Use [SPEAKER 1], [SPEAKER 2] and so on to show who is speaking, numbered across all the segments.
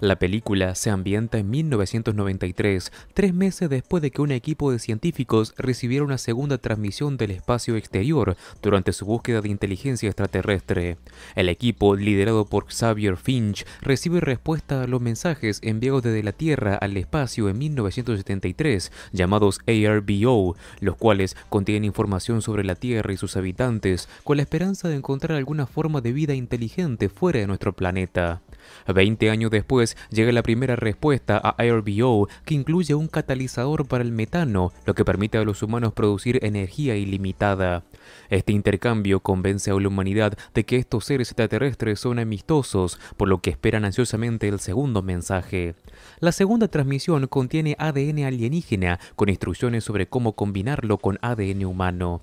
[SPEAKER 1] La película se ambienta en 1993, tres meses después de que un equipo de científicos recibiera una segunda transmisión del espacio exterior durante su búsqueda de inteligencia extraterrestre. El equipo, liderado por Xavier Finch, recibe respuesta a los mensajes enviados desde la Tierra al espacio en 1973, llamados ARBO, los cuales contienen información sobre la Tierra y sus habitantes, con la esperanza de encontrar alguna forma de vida inteligente fuera de nuestro planeta. Veinte años después llega la primera respuesta a RBO que incluye un catalizador para el metano, lo que permite a los humanos producir energía ilimitada. Este intercambio convence a la humanidad de que estos seres extraterrestres son amistosos, por lo que esperan ansiosamente el segundo mensaje. La segunda transmisión contiene ADN alienígena, con instrucciones sobre cómo combinarlo con ADN humano.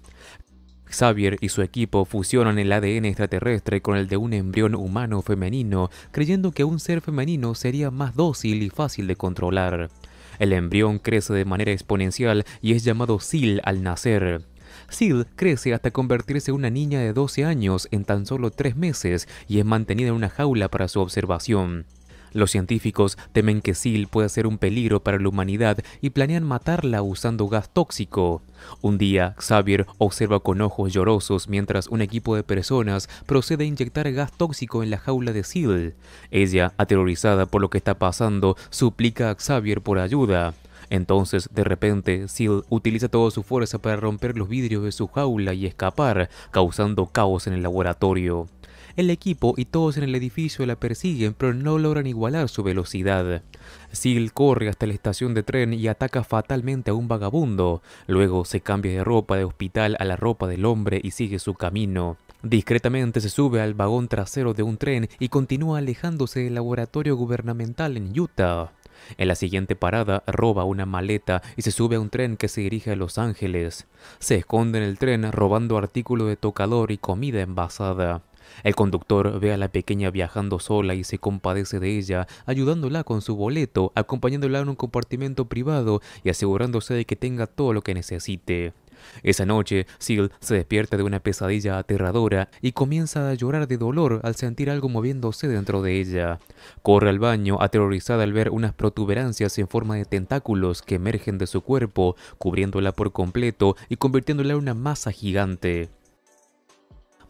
[SPEAKER 1] Xavier y su equipo fusionan el ADN extraterrestre con el de un embrión humano femenino, creyendo que un ser femenino sería más dócil y fácil de controlar. El embrión crece de manera exponencial y es llamado SIL al nacer. Sid crece hasta convertirse en una niña de 12 años en tan solo 3 meses y es mantenida en una jaula para su observación. Los científicos temen que Sil pueda ser un peligro para la humanidad y planean matarla usando gas tóxico. Un día, Xavier observa con ojos llorosos mientras un equipo de personas procede a inyectar gas tóxico en la jaula de Sil. Ella, aterrorizada por lo que está pasando, suplica a Xavier por ayuda. Entonces, de repente, Seal utiliza toda su fuerza para romper los vidrios de su jaula y escapar, causando caos en el laboratorio. El equipo y todos en el edificio la persiguen, pero no logran igualar su velocidad. Seal corre hasta la estación de tren y ataca fatalmente a un vagabundo. Luego se cambia de ropa de hospital a la ropa del hombre y sigue su camino. Discretamente se sube al vagón trasero de un tren y continúa alejándose del laboratorio gubernamental en Utah. En la siguiente parada roba una maleta y se sube a un tren que se dirige a Los Ángeles. Se esconde en el tren robando artículos de tocador y comida envasada. El conductor ve a la pequeña viajando sola y se compadece de ella, ayudándola con su boleto, acompañándola en un compartimento privado y asegurándose de que tenga todo lo que necesite. Esa noche, Seal se despierta de una pesadilla aterradora y comienza a llorar de dolor al sentir algo moviéndose dentro de ella. Corre al baño, aterrorizada al ver unas protuberancias en forma de tentáculos que emergen de su cuerpo, cubriéndola por completo y convirtiéndola en una masa gigante.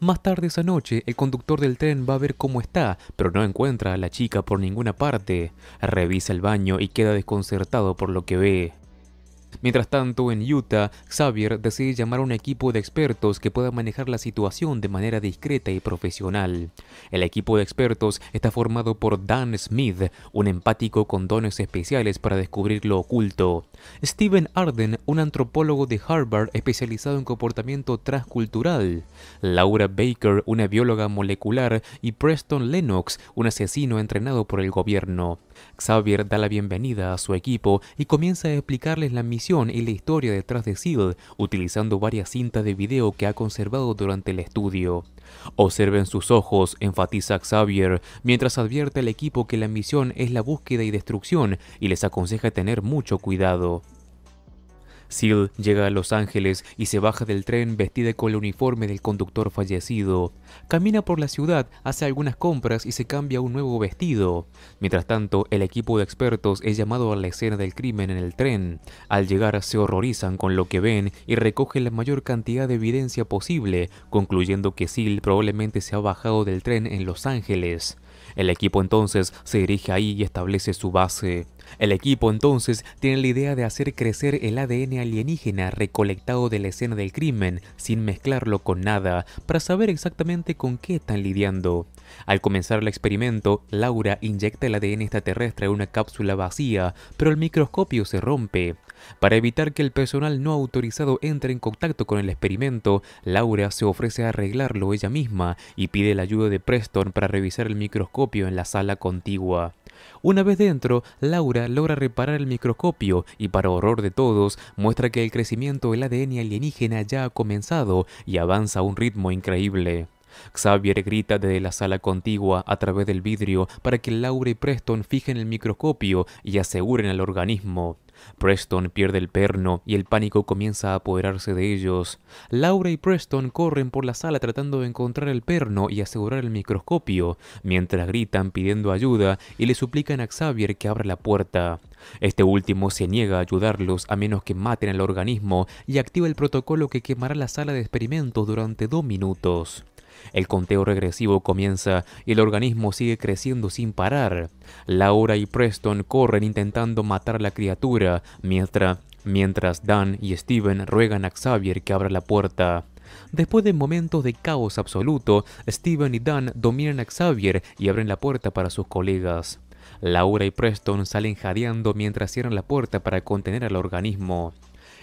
[SPEAKER 1] Más tarde esa noche, el conductor del tren va a ver cómo está, pero no encuentra a la chica por ninguna parte. Revisa el baño y queda desconcertado por lo que ve. Mientras tanto, en Utah, Xavier decide llamar a un equipo de expertos que pueda manejar la situación de manera discreta y profesional. El equipo de expertos está formado por Dan Smith, un empático con dones especiales para descubrir lo oculto, Steven Arden, un antropólogo de Harvard especializado en comportamiento transcultural, Laura Baker, una bióloga molecular, y Preston Lennox, un asesino entrenado por el gobierno. Xavier da la bienvenida a su equipo y comienza a explicarles la misión y la historia detrás de SEAL, utilizando varias cintas de video que ha conservado durante el estudio. Observen sus ojos, enfatiza Xavier, mientras advierte al equipo que la misión es la búsqueda y destrucción y les aconseja tener mucho cuidado. Seal llega a Los Ángeles y se baja del tren vestida con el uniforme del conductor fallecido. Camina por la ciudad, hace algunas compras y se cambia un nuevo vestido. Mientras tanto, el equipo de expertos es llamado a la escena del crimen en el tren. Al llegar se horrorizan con lo que ven y recogen la mayor cantidad de evidencia posible, concluyendo que Seal probablemente se ha bajado del tren en Los Ángeles. El equipo entonces se dirige ahí y establece su base. El equipo entonces tiene la idea de hacer crecer el ADN alienígena recolectado de la escena del crimen sin mezclarlo con nada para saber exactamente con qué están lidiando. Al comenzar el experimento, Laura inyecta el ADN extraterrestre en una cápsula vacía, pero el microscopio se rompe. Para evitar que el personal no autorizado entre en contacto con el experimento, Laura se ofrece a arreglarlo ella misma y pide la ayuda de Preston para revisar el microscopio en la sala contigua. Una vez dentro, Laura logra reparar el microscopio y para horror de todos, muestra que el crecimiento del ADN alienígena ya ha comenzado y avanza a un ritmo increíble. Xavier grita desde la sala contigua a través del vidrio para que Laura y Preston fijen el microscopio y aseguren al organismo. Preston pierde el perno y el pánico comienza a apoderarse de ellos. Laura y Preston corren por la sala tratando de encontrar el perno y asegurar el microscopio, mientras gritan pidiendo ayuda y le suplican a Xavier que abra la puerta. Este último se niega a ayudarlos a menos que maten al organismo y activa el protocolo que quemará la sala de experimentos durante dos minutos. El conteo regresivo comienza y el organismo sigue creciendo sin parar. Laura y Preston corren intentando matar a la criatura, mientras, mientras Dan y Steven ruegan a Xavier que abra la puerta. Después de momentos de caos absoluto, Steven y Dan dominan a Xavier y abren la puerta para sus colegas. Laura y Preston salen jadeando mientras cierran la puerta para contener al organismo.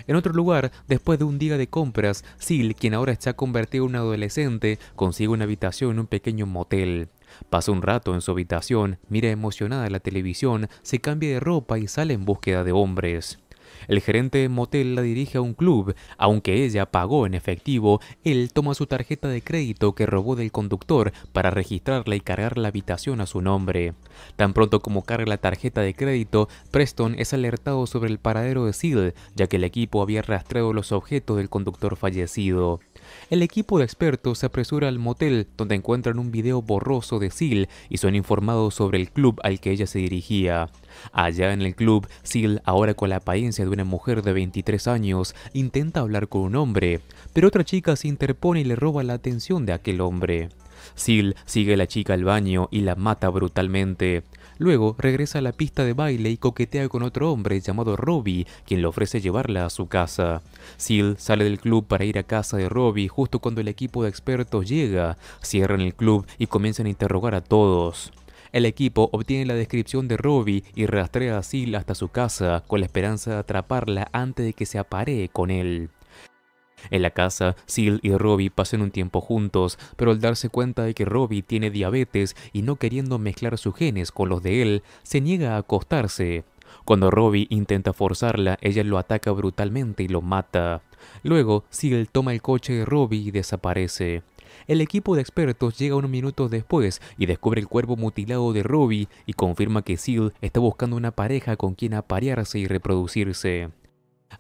[SPEAKER 1] En otro lugar, después de un día de compras, Sil, quien ahora está convertido en un adolescente, consigue una habitación en un pequeño motel. Pasa un rato en su habitación, mira emocionada la televisión, se cambia de ropa y sale en búsqueda de hombres. El gerente motel la dirige a un club, aunque ella pagó en efectivo, él toma su tarjeta de crédito que robó del conductor para registrarla y cargar la habitación a su nombre. Tan pronto como carga la tarjeta de crédito, Preston es alertado sobre el paradero de Seal, ya que el equipo había rastreado los objetos del conductor fallecido. El equipo de expertos se apresura al motel donde encuentran un video borroso de Sil y son informados sobre el club al que ella se dirigía. Allá en el club, Sil, ahora con la apariencia de una mujer de 23 años, intenta hablar con un hombre, pero otra chica se interpone y le roba la atención de aquel hombre. Sil sigue a la chica al baño y la mata brutalmente. Luego regresa a la pista de baile y coquetea con otro hombre llamado Robbie, quien le ofrece llevarla a su casa. Seal sale del club para ir a casa de Robbie justo cuando el equipo de expertos llega, cierran el club y comienzan a interrogar a todos. El equipo obtiene la descripción de Robbie y rastrea a Seal hasta su casa con la esperanza de atraparla antes de que se aparee con él. En la casa, Seal y Robbie pasan un tiempo juntos, pero al darse cuenta de que Robbie tiene diabetes y no queriendo mezclar sus genes con los de él, se niega a acostarse. Cuando Robbie intenta forzarla, ella lo ataca brutalmente y lo mata. Luego, Seal toma el coche de Robbie y desaparece. El equipo de expertos llega unos minutos después y descubre el cuerpo mutilado de Robbie y confirma que Seal está buscando una pareja con quien aparearse y reproducirse.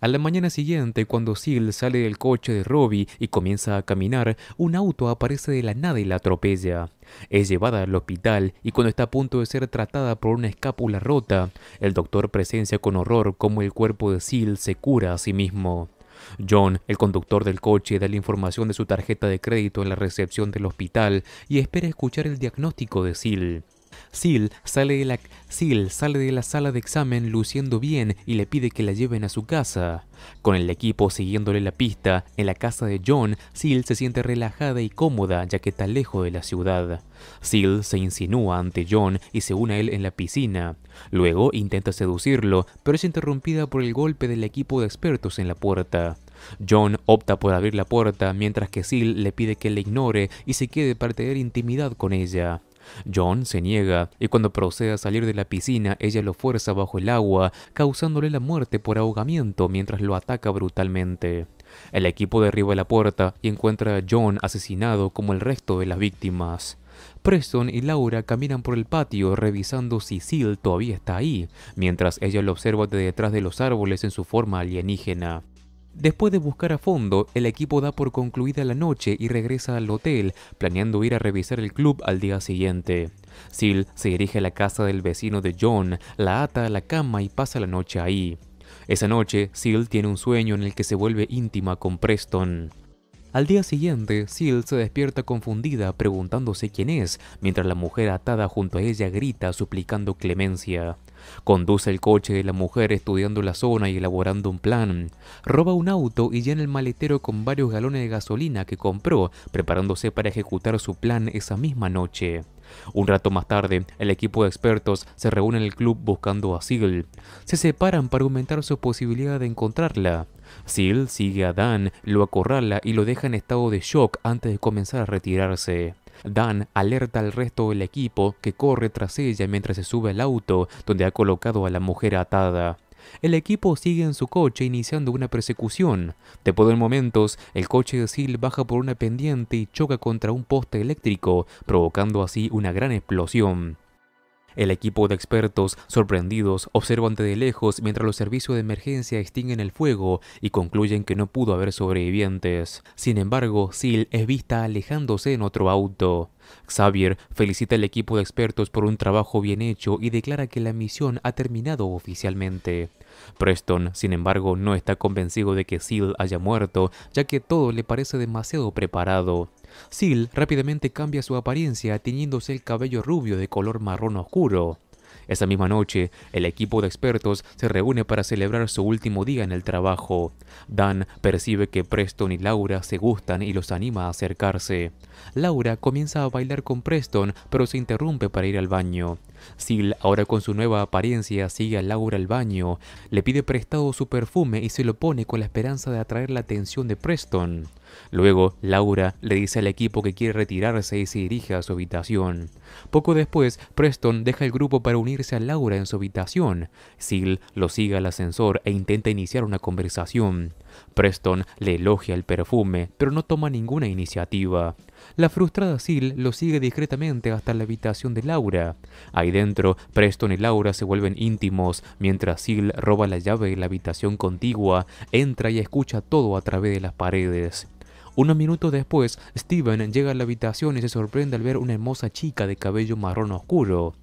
[SPEAKER 1] A la mañana siguiente, cuando Seal sale del coche de Robbie y comienza a caminar, un auto aparece de la nada y la atropella. Es llevada al hospital y cuando está a punto de ser tratada por una escápula rota, el doctor presencia con horror cómo el cuerpo de Seal se cura a sí mismo. John, el conductor del coche, da la información de su tarjeta de crédito en la recepción del hospital y espera escuchar el diagnóstico de Seal. Sil sale, de la, sala de examen luciendo bien y le pide que la lleven a su casa. Con el equipo siguiéndole la pista, en la casa de John, Sil se siente relajada y cómoda ya que está lejos de la ciudad. Sil se insinúa ante John y se une a él en la piscina. Luego intenta seducirlo, pero es interrumpida por el golpe del equipo de expertos en la puerta. John opta por abrir la puerta mientras que Sil le pide que le ignore y se quede para tener intimidad con ella. John se niega y cuando procede a salir de la piscina, ella lo fuerza bajo el agua, causándole la muerte por ahogamiento mientras lo ataca brutalmente. El equipo derriba la puerta y encuentra a John asesinado como el resto de las víctimas. Preston y Laura caminan por el patio revisando si Seal todavía está ahí, mientras ella lo observa de detrás de los árboles en su forma alienígena. Después de buscar a fondo, el equipo da por concluida la noche y regresa al hotel, planeando ir a revisar el club al día siguiente. Sil se dirige a la casa del vecino de John, la ata a la cama y pasa la noche ahí. Esa noche, Seal tiene un sueño en el que se vuelve íntima con Preston. Al día siguiente, Seal se despierta confundida preguntándose quién es, mientras la mujer atada junto a ella grita suplicando clemencia. Conduce el coche de la mujer estudiando la zona y elaborando un plan. Roba un auto y llena el maletero con varios galones de gasolina que compró, preparándose para ejecutar su plan esa misma noche. Un rato más tarde, el equipo de expertos se reúne en el club buscando a Seal. Se separan para aumentar su posibilidad de encontrarla. Seal sigue a Dan, lo acorrala y lo deja en estado de shock antes de comenzar a retirarse. Dan alerta al resto del equipo que corre tras ella mientras se sube al auto donde ha colocado a la mujer atada. El equipo sigue en su coche iniciando una persecución. De momentos, el coche de Sil baja por una pendiente y choca contra un poste eléctrico, provocando así una gran explosión. El equipo de expertos, sorprendidos, observan desde lejos mientras los servicios de emergencia extinguen el fuego y concluyen que no pudo haber sobrevivientes. Sin embargo, Sil es vista alejándose en otro auto. Xavier felicita al equipo de expertos por un trabajo bien hecho y declara que la misión ha terminado oficialmente. Preston, sin embargo, no está convencido de que Seal haya muerto, ya que todo le parece demasiado preparado. Seal rápidamente cambia su apariencia tiñéndose el cabello rubio de color marrón oscuro. Esa misma noche, el equipo de expertos se reúne para celebrar su último día en el trabajo. Dan percibe que Preston y Laura se gustan y los anima a acercarse. Laura comienza a bailar con Preston, pero se interrumpe para ir al baño. Sil, ahora con su nueva apariencia, sigue a Laura al baño, le pide prestado su perfume y se lo pone con la esperanza de atraer la atención de Preston. Luego, Laura le dice al equipo que quiere retirarse y se dirige a su habitación. Poco después, Preston deja el grupo para unirse a Laura en su habitación. Sil lo sigue al ascensor e intenta iniciar una conversación. Preston le elogia el perfume, pero no toma ninguna iniciativa. La frustrada Sil lo sigue discretamente hasta la habitación de Laura. Ahí dentro, Preston y Laura se vuelven íntimos, mientras Sil roba la llave de la habitación contigua, entra y escucha todo a través de las paredes. Unos minutos después, Steven llega a la habitación y se sorprende al ver una hermosa chica de cabello marrón oscuro.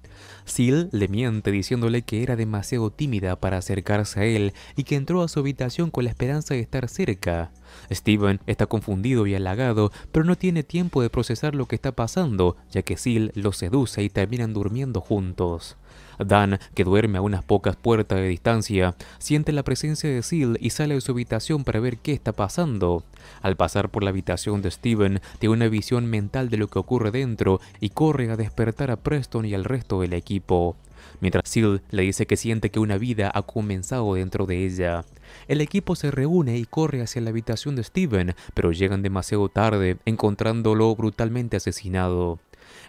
[SPEAKER 1] Seal le miente diciéndole que era demasiado tímida para acercarse a él y que entró a su habitación con la esperanza de estar cerca. Steven está confundido y halagado, pero no tiene tiempo de procesar lo que está pasando, ya que Seal lo seduce y terminan durmiendo juntos. Dan, que duerme a unas pocas puertas de distancia, siente la presencia de Seal y sale de su habitación para ver qué está pasando. Al pasar por la habitación de Steven, tiene una visión mental de lo que ocurre dentro y corre a despertar a Preston y al resto del equipo. Mientras Seal le dice que siente que una vida ha comenzado dentro de ella. El equipo se reúne y corre hacia la habitación de Steven, pero llegan demasiado tarde, encontrándolo brutalmente asesinado.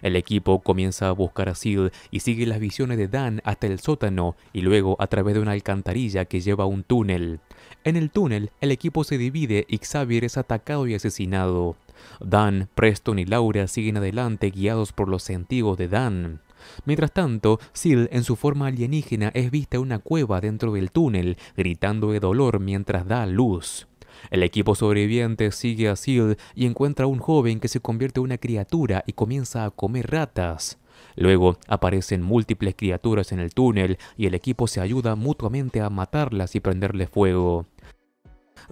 [SPEAKER 1] El equipo comienza a buscar a Seal y sigue las visiones de Dan hasta el sótano y luego a través de una alcantarilla que lleva a un túnel. En el túnel, el equipo se divide y Xavier es atacado y asesinado. Dan, Preston y Laura siguen adelante guiados por los sentidos de Dan. Mientras tanto, Syl en su forma alienígena es vista en una cueva dentro del túnel, gritando de dolor mientras da luz. El equipo sobreviviente sigue a Seal y encuentra a un joven que se convierte en una criatura y comienza a comer ratas. Luego aparecen múltiples criaturas en el túnel y el equipo se ayuda mutuamente a matarlas y prenderle fuego.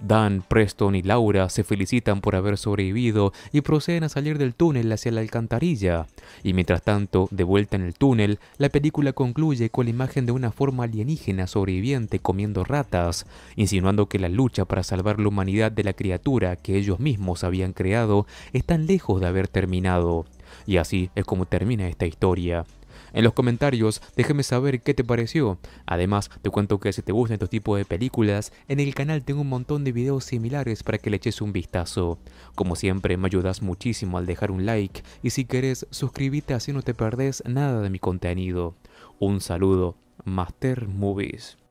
[SPEAKER 1] Dan, Preston y Laura se felicitan por haber sobrevivido y proceden a salir del túnel hacia la alcantarilla. Y mientras tanto, de vuelta en el túnel, la película concluye con la imagen de una forma alienígena sobreviviente comiendo ratas, insinuando que la lucha para salvar la humanidad de la criatura que ellos mismos habían creado tan lejos de haber terminado. Y así es como termina esta historia. En los comentarios déjame saber qué te pareció. Además, te cuento que si te gustan estos tipos de películas, en el canal tengo un montón de videos similares para que le eches un vistazo. Como siempre, me ayudas muchísimo al dejar un like y si querés, suscríbete así no te perdés nada de mi contenido. Un saludo, Master Movies.